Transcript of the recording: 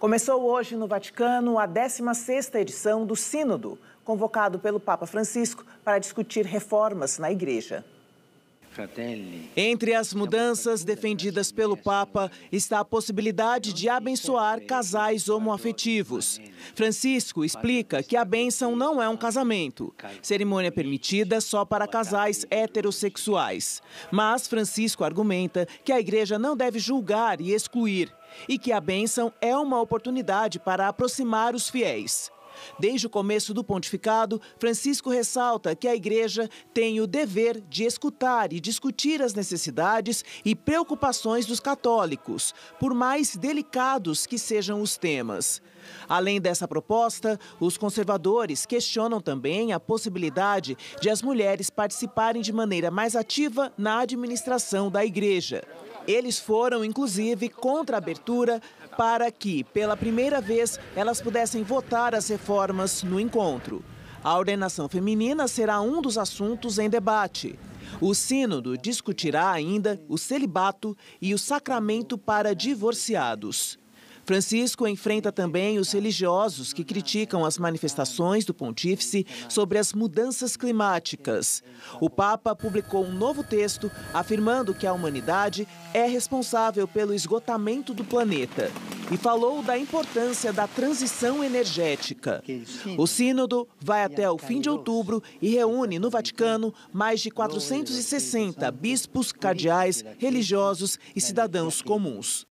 Começou hoje no Vaticano a 16ª edição do Sínodo, convocado pelo Papa Francisco para discutir reformas na Igreja. Entre as mudanças defendidas pelo Papa está a possibilidade de abençoar casais homoafetivos. Francisco explica que a bênção não é um casamento, cerimônia permitida só para casais heterossexuais. Mas Francisco argumenta que a igreja não deve julgar e excluir e que a bênção é uma oportunidade para aproximar os fiéis. Desde o começo do pontificado, Francisco ressalta que a igreja tem o dever de escutar e discutir as necessidades e preocupações dos católicos, por mais delicados que sejam os temas. Além dessa proposta, os conservadores questionam também a possibilidade de as mulheres participarem de maneira mais ativa na administração da igreja. Eles foram, inclusive, contra a abertura para que, pela primeira vez, elas pudessem votar as reformas no encontro. A ordenação feminina será um dos assuntos em debate. O Sínodo discutirá ainda o celibato e o sacramento para divorciados. Francisco enfrenta também os religiosos que criticam as manifestações do pontífice sobre as mudanças climáticas. O Papa publicou um novo texto afirmando que a humanidade é responsável pelo esgotamento do planeta e falou da importância da transição energética. O Sínodo vai até o fim de outubro e reúne no Vaticano mais de 460 bispos, cardeais, religiosos e cidadãos comuns.